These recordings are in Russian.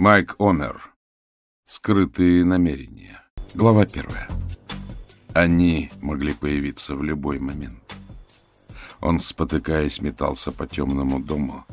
Майк Омер. Скрытые намерения. Глава первая. Они могли появиться в любой момент. Он, спотыкаясь, метался по темному дому,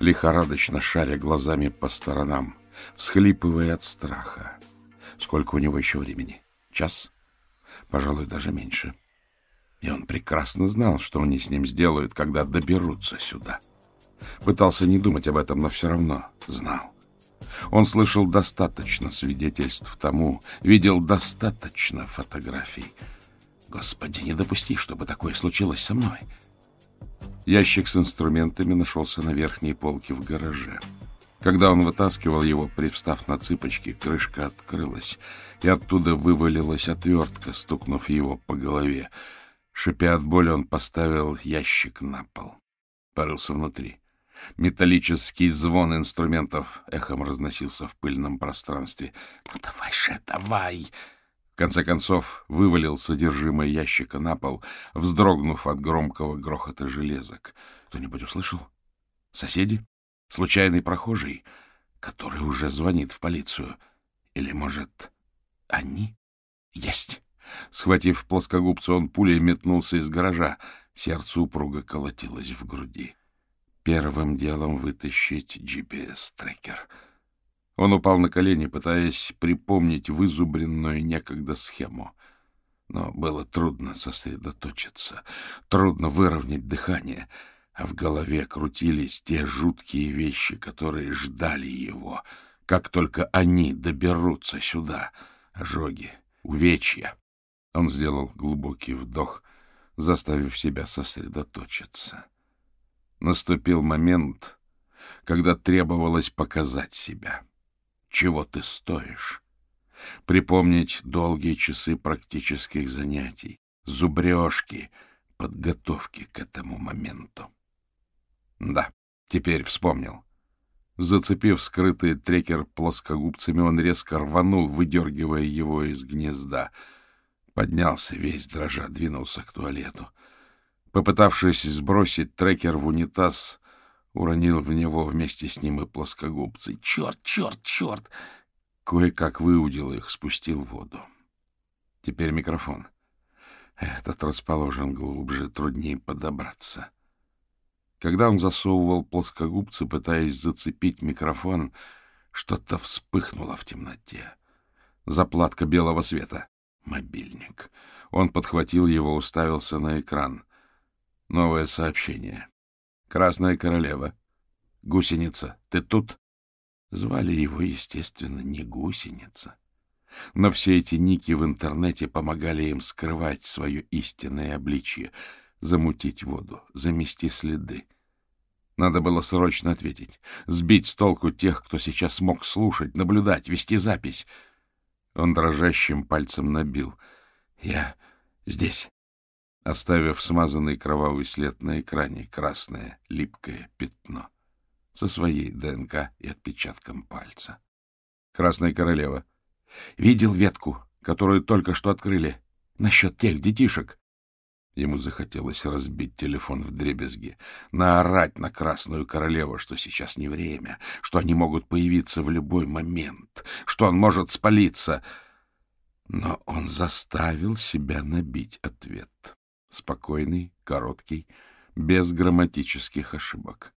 лихорадочно шаря глазами по сторонам, всхлипывая от страха. Сколько у него еще времени? Час? Пожалуй, даже меньше. И он прекрасно знал, что они с ним сделают, когда доберутся сюда. Пытался не думать об этом, но все равно знал. Он слышал достаточно свидетельств тому, видел достаточно фотографий. Господи, не допусти, чтобы такое случилось со мной. Ящик с инструментами нашелся на верхней полке в гараже. Когда он вытаскивал его, привстав на цыпочки, крышка открылась, и оттуда вывалилась отвертка, стукнув его по голове. Шипя от боли, он поставил ящик на пол. Порылся внутри. Металлический звон инструментов эхом разносился в пыльном пространстве. «Ну давай же, давай!» В конце концов вывалил содержимое ящика на пол, вздрогнув от громкого грохота железок. Кто-нибудь услышал? Соседи? Случайный прохожий, который уже звонит в полицию? Или, может, они? Есть! Схватив плоскогубца, он пулей метнулся из гаража. Сердце упруга колотилось в груди первым делом вытащить GPS-трекер. Он упал на колени, пытаясь припомнить вызубренную некогда схему. Но было трудно сосредоточиться, трудно выровнять дыхание, а в голове крутились те жуткие вещи, которые ждали его, как только они доберутся сюда. Ожоги, увечья. Он сделал глубокий вдох, заставив себя сосредоточиться. Наступил момент, когда требовалось показать себя, чего ты стоишь, припомнить долгие часы практических занятий, зубрежки, подготовки к этому моменту. Да, теперь вспомнил. Зацепив скрытый трекер плоскогубцами, он резко рванул, выдергивая его из гнезда. Поднялся весь дрожа, двинулся к туалету — Попытавшись сбросить трекер в унитаз, уронил в него вместе с ним и плоскогубцы. Черт, черт, черт! Кое-как выудил их, спустил в воду. Теперь микрофон. Этот расположен глубже, труднее подобраться. Когда он засовывал плоскогубцы, пытаясь зацепить микрофон, что-то вспыхнуло в темноте. Заплатка белого света. Мобильник. Он подхватил его, уставился на экран. Новое сообщение. Красная королева. Гусеница, ты тут? Звали его, естественно, не гусеница. Но все эти ники в интернете помогали им скрывать свое истинное обличье, замутить воду, замести следы. Надо было срочно ответить, сбить с толку тех, кто сейчас мог слушать, наблюдать, вести запись. Он дрожащим пальцем набил. «Я здесь оставив смазанный кровавый след на экране, красное липкое пятно со своей ДНК и отпечатком пальца. Красная королева. Видел ветку, которую только что открыли. Насчет тех детишек. Ему захотелось разбить телефон в дребезги, наорать на Красную Королеву, что сейчас не время, что они могут появиться в любой момент, что он может спалиться. Но он заставил себя набить ответ. Спокойный, короткий, без грамматических ошибок.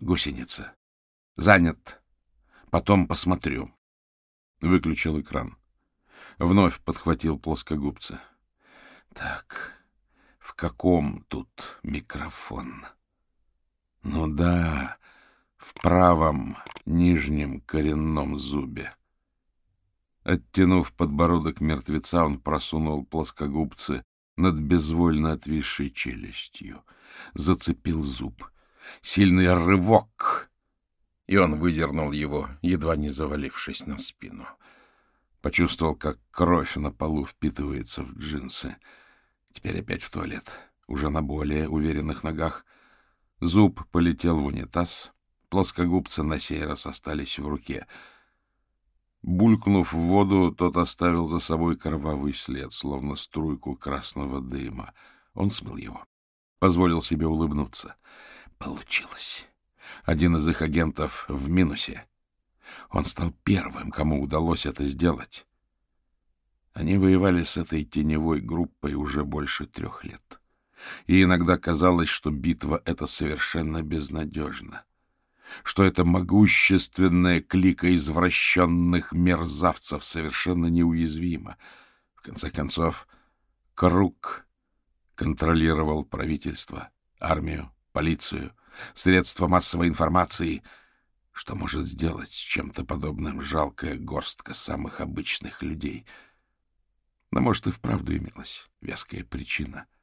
Гусеница. Занят. Потом посмотрю. Выключил экран. Вновь подхватил плоскогубца. Так, в каком тут микрофон? Ну да, в правом нижнем коренном зубе. Оттянув подбородок мертвеца, он просунул плоскогубцы над безвольно отвисшей челюстью. Зацепил зуб. Сильный рывок! И он выдернул его, едва не завалившись на спину. Почувствовал, как кровь на полу впитывается в джинсы. Теперь опять в туалет. Уже на более уверенных ногах. Зуб полетел в унитаз. Плоскогубцы на сей раз остались в руке — Булькнув в воду, тот оставил за собой кровавый след, словно струйку красного дыма. Он смыл его. Позволил себе улыбнуться. Получилось. Один из их агентов в минусе. Он стал первым, кому удалось это сделать. Они воевали с этой теневой группой уже больше трех лет. И иногда казалось, что битва эта совершенно безнадежна что эта могущественная клика извращенных мерзавцев совершенно неуязвима. В конце концов, Круг контролировал правительство, армию, полицию, средства массовой информации. Что может сделать с чем-то подобным жалкая горстка самых обычных людей? Но, может, и вправду имелась веская причина —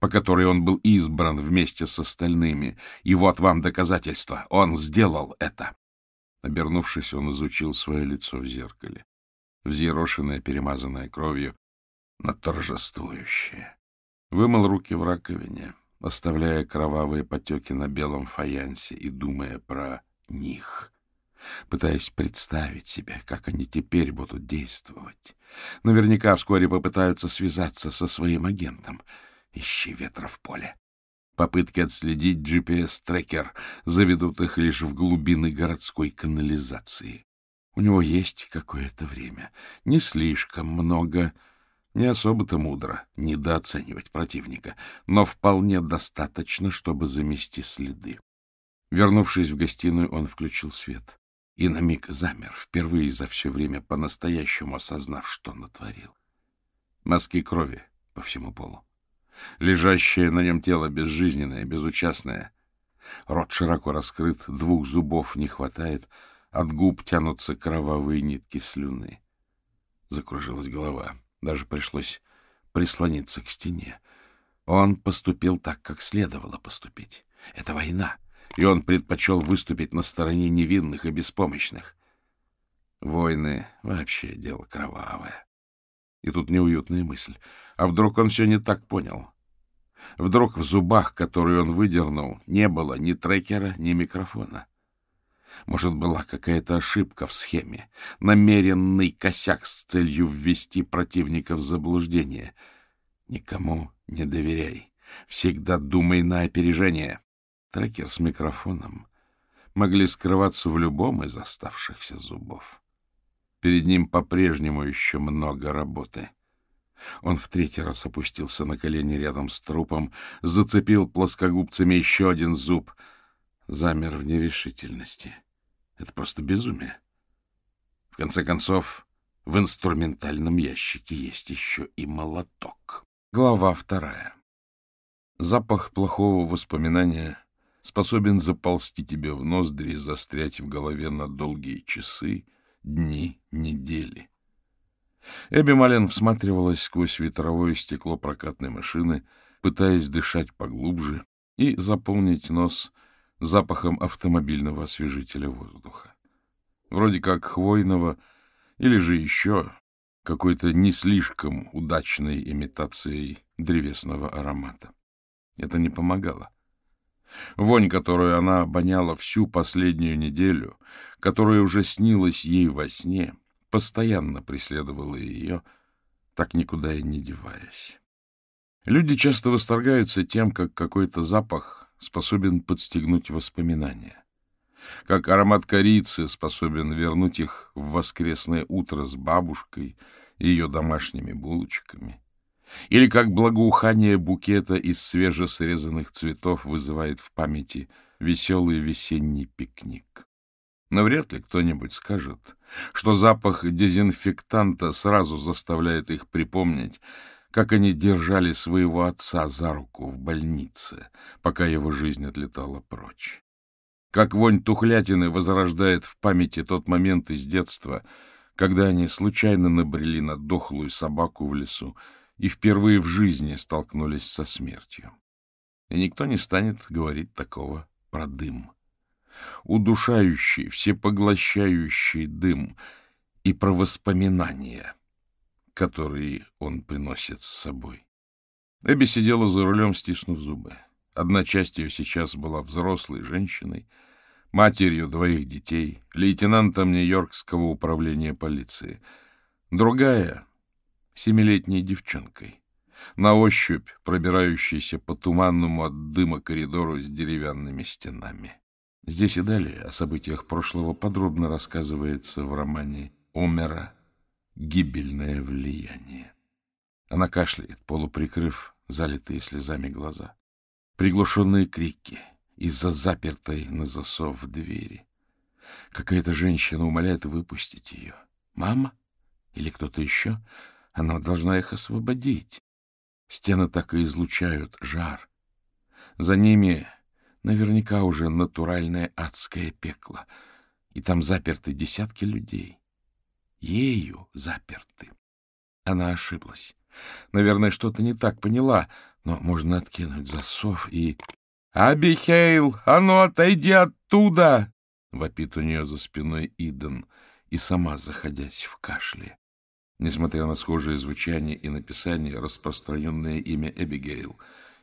по которой он был избран вместе с остальными. И вот вам доказательство. Он сделал это. Обернувшись, он изучил свое лицо в зеркале. Взъерошенное, перемазанное кровью, но торжествующее. Вымыл руки в раковине, оставляя кровавые потеки на белом фаянсе и думая про них — пытаясь представить себе, как они теперь будут действовать. Наверняка вскоре попытаются связаться со своим агентом. Ищи ветра в поле. Попытки отследить GPS-трекер заведут их лишь в глубины городской канализации. У него есть какое-то время. Не слишком много, не особо-то мудро недооценивать противника, но вполне достаточно, чтобы замести следы. Вернувшись в гостиную, он включил свет и на миг замер, впервые за все время по-настоящему осознав, что натворил. Маски крови по всему полу лежащее на нем тело безжизненное, безучастное. Рот широко раскрыт, двух зубов не хватает, от губ тянутся кровавые нитки слюны. Закружилась голова, даже пришлось прислониться к стене. Он поступил так, как следовало поступить. Это война, и он предпочел выступить на стороне невинных и беспомощных. Войны — вообще дело кровавое. И тут неуютная мысль. А вдруг он все не так понял? Вдруг в зубах, которые он выдернул, не было ни трекера, ни микрофона. Может, была какая-то ошибка в схеме, намеренный косяк с целью ввести противника в заблуждение. Никому не доверяй. Всегда думай на опережение. Трекер с микрофоном могли скрываться в любом из оставшихся зубов. Перед ним по-прежнему еще много работы. Он в третий раз опустился на колени рядом с трупом, зацепил плоскогубцами еще один зуб, замер в нерешительности. Это просто безумие. В конце концов, в инструментальном ящике есть еще и молоток. Глава вторая. Запах плохого воспоминания способен заползти тебе в ноздри и застрять в голове на долгие часы, дни недели. Эбби Мален всматривалась сквозь ветровое стекло прокатной машины, пытаясь дышать поглубже и заполнить нос запахом автомобильного освежителя воздуха. Вроде как хвойного или же еще какой-то не слишком удачной имитацией древесного аромата. Это не помогало. Вонь, которую она обоняла всю последнюю неделю, которая уже снилась ей во сне, постоянно преследовала ее, так никуда и не деваясь. Люди часто восторгаются тем, как какой-то запах способен подстегнуть воспоминания, как аромат корицы способен вернуть их в воскресное утро с бабушкой и ее домашними булочками — или как благоухание букета из свежесрезанных цветов вызывает в памяти веселый весенний пикник. Но вряд ли кто-нибудь скажет, что запах дезинфектанта сразу заставляет их припомнить, как они держали своего отца за руку в больнице, пока его жизнь отлетала прочь. Как вонь тухлятины возрождает в памяти тот момент из детства, когда они случайно набрели на дохлую собаку в лесу и впервые в жизни столкнулись со смертью. И никто не станет говорить такого про дым. Удушающий, всепоглощающий дым и про воспоминания, которые он приносит с собой. Эбби сидела за рулем, стиснув зубы. Одна часть ее сейчас была взрослой женщиной, матерью двоих детей, лейтенантом Нью-Йоркского управления полиции. Другая семилетней девчонкой, на ощупь пробирающейся по туманному от дыма коридору с деревянными стенами. Здесь и далее о событиях прошлого подробно рассказывается в романе Умера «Гибельное влияние». Она кашляет, полуприкрыв залитые слезами глаза. Приглушенные крики из-за запертой на засов двери. Какая-то женщина умоляет выпустить ее. «Мама? Или кто-то еще?» Она должна их освободить. Стены так и излучают жар. За ними наверняка уже натуральное адское пекло, и там заперты десятки людей. Ею заперты. Она ошиблась. Наверное, что-то не так поняла, но можно откинуть засов и... «Абихейл, а ну отойди оттуда!» — вопит у нее за спиной Иден и сама заходясь в кашле. Несмотря на схожее звучание и написание, распространенное имя Эбигейл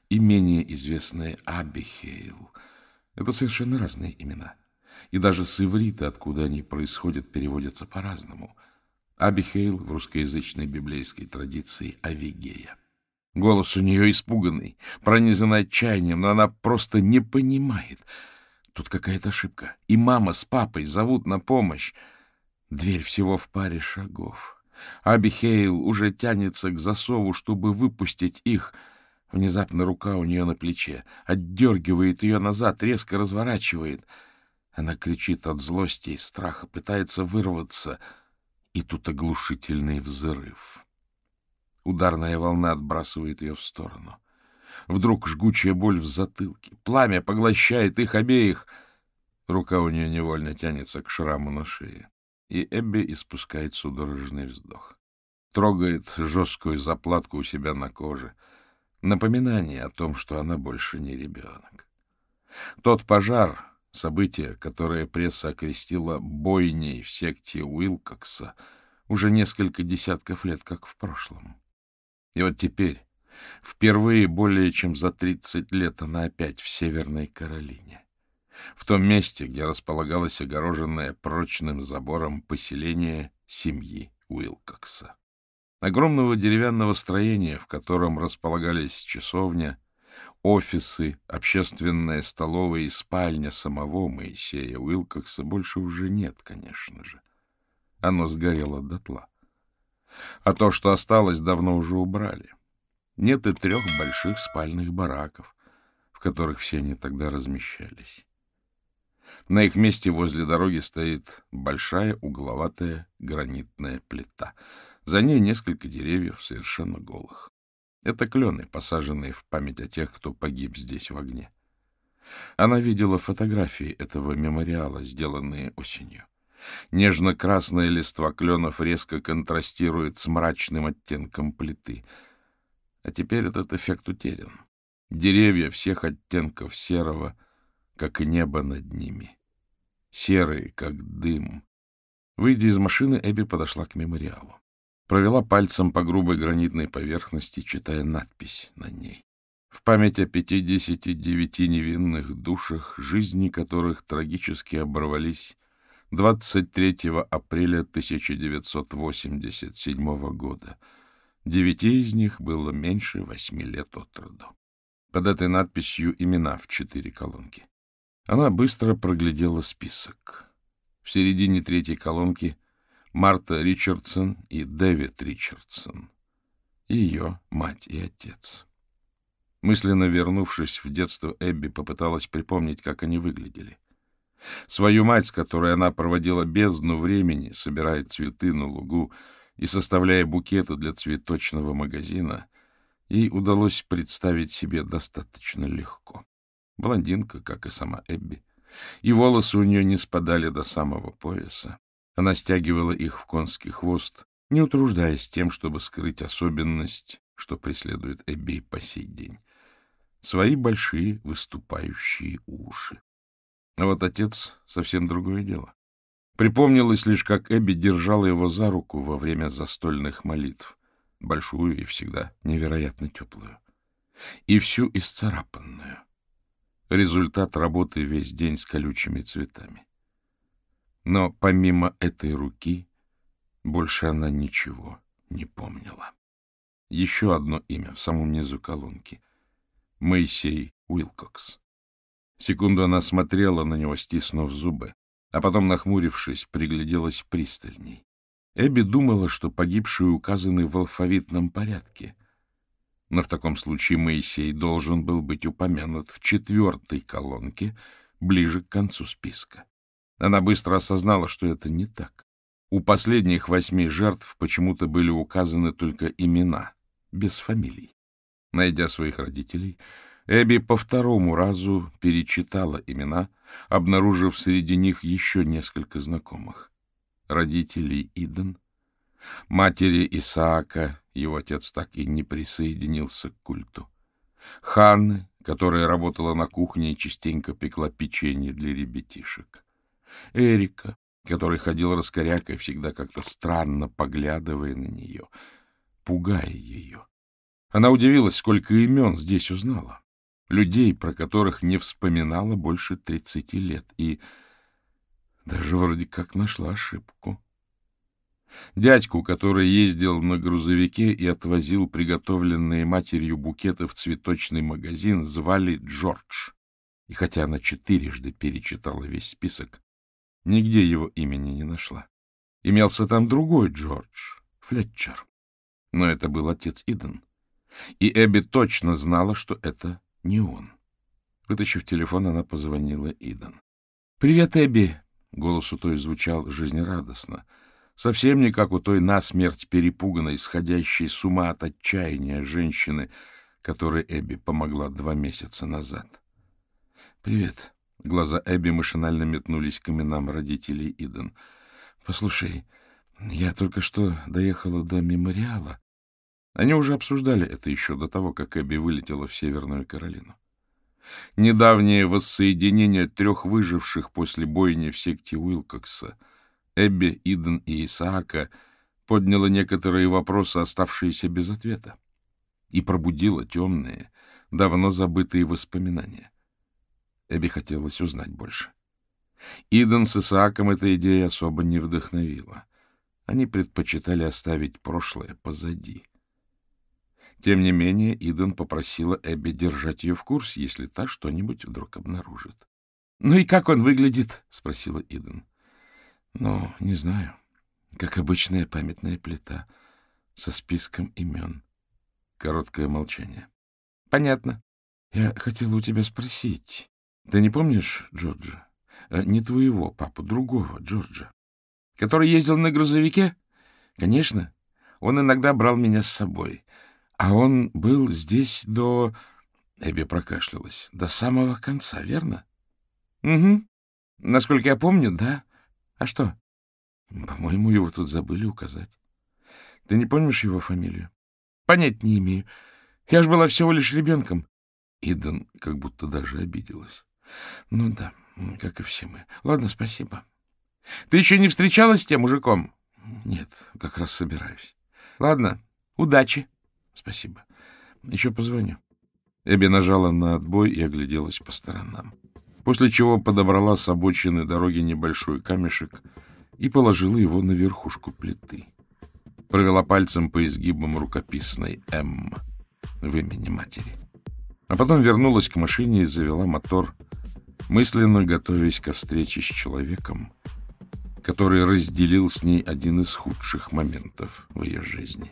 и менее известное Абихейл — это совершенно разные имена. И даже с иврита, откуда они происходят, переводятся по-разному. Абихейл в русскоязычной библейской традиции — Авигея. Голос у нее испуганный, пронизан отчаянием, но она просто не понимает. Тут какая-то ошибка. И мама с папой зовут на помощь. Дверь всего в паре шагов. Абихейл уже тянется к засову, чтобы выпустить их. Внезапно рука у нее на плече. Отдергивает ее назад, резко разворачивает. Она кричит от злости и страха, пытается вырваться. И тут оглушительный взрыв. Ударная волна отбрасывает ее в сторону. Вдруг жгучая боль в затылке. Пламя поглощает их обеих. Рука у нее невольно тянется к шраму на шее и Эбби испускает судорожный вздох. Трогает жесткую заплатку у себя на коже. Напоминание о том, что она больше не ребенок. Тот пожар, событие, которое пресса окрестила бойней в секте Уилкокса, уже несколько десятков лет, как в прошлом. И вот теперь, впервые более чем за 30 лет, она опять в Северной Каролине в том месте, где располагалось огороженное прочным забором поселение семьи Уилкокса. Огромного деревянного строения, в котором располагались часовня, офисы, общественная столовая и спальня самого Моисея Уилкокса больше уже нет, конечно же. Оно сгорело дотла. А то, что осталось, давно уже убрали. Нет и трех больших спальных бараков, в которых все они тогда размещались. На их месте возле дороги стоит большая угловатая гранитная плита. За ней несколько деревьев совершенно голых. Это клены, посаженные в память о тех, кто погиб здесь в огне. Она видела фотографии этого мемориала, сделанные осенью. Нежно-красная листва кленов резко контрастирует с мрачным оттенком плиты. А теперь этот эффект утерян. Деревья всех оттенков серого — как небо над ними, серые, как дым. Выйдя из машины, Эбби подошла к мемориалу. Провела пальцем по грубой гранитной поверхности, читая надпись на ней. В память о 59 невинных душах, жизни которых трагически оборвались 23 апреля 1987 года. Девяти из них было меньше восьми лет от роду. Под этой надписью имена в четыре колонки. Она быстро проглядела список. В середине третьей колонки Марта Ричардсон и Дэвид Ричардсон. Ее мать и отец. Мысленно вернувшись в детство, Эбби попыталась припомнить, как они выглядели. Свою мать, с которой она проводила бездну времени, собирая цветы на лугу и составляя букеты для цветочного магазина, ей удалось представить себе достаточно легко. Блондинка, как и сама Эбби. И волосы у нее не спадали до самого пояса. Она стягивала их в конский хвост, не утруждаясь тем, чтобы скрыть особенность, что преследует Эбби по сей день. Свои большие выступающие уши. А вот отец — совсем другое дело. Припомнилось лишь, как Эбби держала его за руку во время застольных молитв, большую и всегда невероятно теплую, и всю исцарапанную — результат работы весь день с колючими цветами. Но помимо этой руки больше она ничего не помнила. Еще одно имя в самом низу колонки — Моисей Уилкокс. Секунду она смотрела на него, стиснув зубы, а потом, нахмурившись, пригляделась пристальней. Эбби думала, что погибшие указаны в алфавитном порядке, но в таком случае Моисей должен был быть упомянут в четвертой колонке, ближе к концу списка. Она быстро осознала, что это не так. У последних восьми жертв почему-то были указаны только имена, без фамилий. Найдя своих родителей, Эбби по второму разу перечитала имена, обнаружив среди них еще несколько знакомых. Родителей Иден, матери Исаака его отец так и не присоединился к культу. Ханны, которая работала на кухне и частенько пекла печенье для ребятишек. Эрика, который ходил раскорякой, всегда как-то странно поглядывая на нее, пугая ее. Она удивилась, сколько имен здесь узнала. Людей, про которых не вспоминала больше тридцати лет, и даже вроде как нашла ошибку. Дядьку, который ездил на грузовике и отвозил приготовленные матерью букеты в цветочный магазин, звали Джордж. И хотя она четырежды перечитала весь список, нигде его имени не нашла. Имелся там другой Джордж, Флетчер. Но это был отец Иден. И Эбби точно знала, что это не он. Вытащив телефон, она позвонила Иден. — Привет, Эбби! — голос у той звучал жизнерадостно — совсем не как у той насмерть перепуганной, сходящей с ума от отчаяния женщины, которой Эбби помогла два месяца назад. «Привет». Глаза Эбби машинально метнулись к именам родителей Иден. «Послушай, я только что доехала до мемориала». Они уже обсуждали это еще до того, как Эбби вылетела в Северную Каролину. Недавнее воссоединение трех выживших после бойни в секте Уилкокса — Эбби, Иден и Исаака подняло некоторые вопросы, оставшиеся без ответа, и пробудило темные, давно забытые воспоминания. Эбби хотелось узнать больше. Иден с Исааком эта идея особо не вдохновила. Они предпочитали оставить прошлое позади. Тем не менее, Иден попросила Эбби держать ее в курсе, если та что-нибудь вдруг обнаружит. — Ну и как он выглядит? — спросила Иден. Но не знаю, как обычная памятная плита со списком имен. Короткое молчание. — Понятно. Я хотела у тебя спросить. Ты не помнишь Джорджа? Э, не твоего папу, другого Джорджа. Который ездил на грузовике? Конечно. Он иногда брал меня с собой. А он был здесь до... Эбби прокашлялась. До самого конца, верно? Угу. Насколько я помню, да. А что? По-моему, его тут забыли указать. Ты не помнишь его фамилию? Понять не имею. Я же была всего лишь ребенком. Иден как будто даже обиделась. Ну да, как и все мы. Ладно, спасибо. Ты еще не встречалась с тем мужиком? Нет, как раз собираюсь. Ладно, удачи. Спасибо. Еще позвоню. Эбби нажала на отбой и огляделась по сторонам после чего подобрала с обочины дороги небольшой камешек и положила его на верхушку плиты. Провела пальцем по изгибам рукописной «М» в имени матери. А потом вернулась к машине и завела мотор, мысленно готовясь ко встрече с человеком, который разделил с ней один из худших моментов в ее жизни.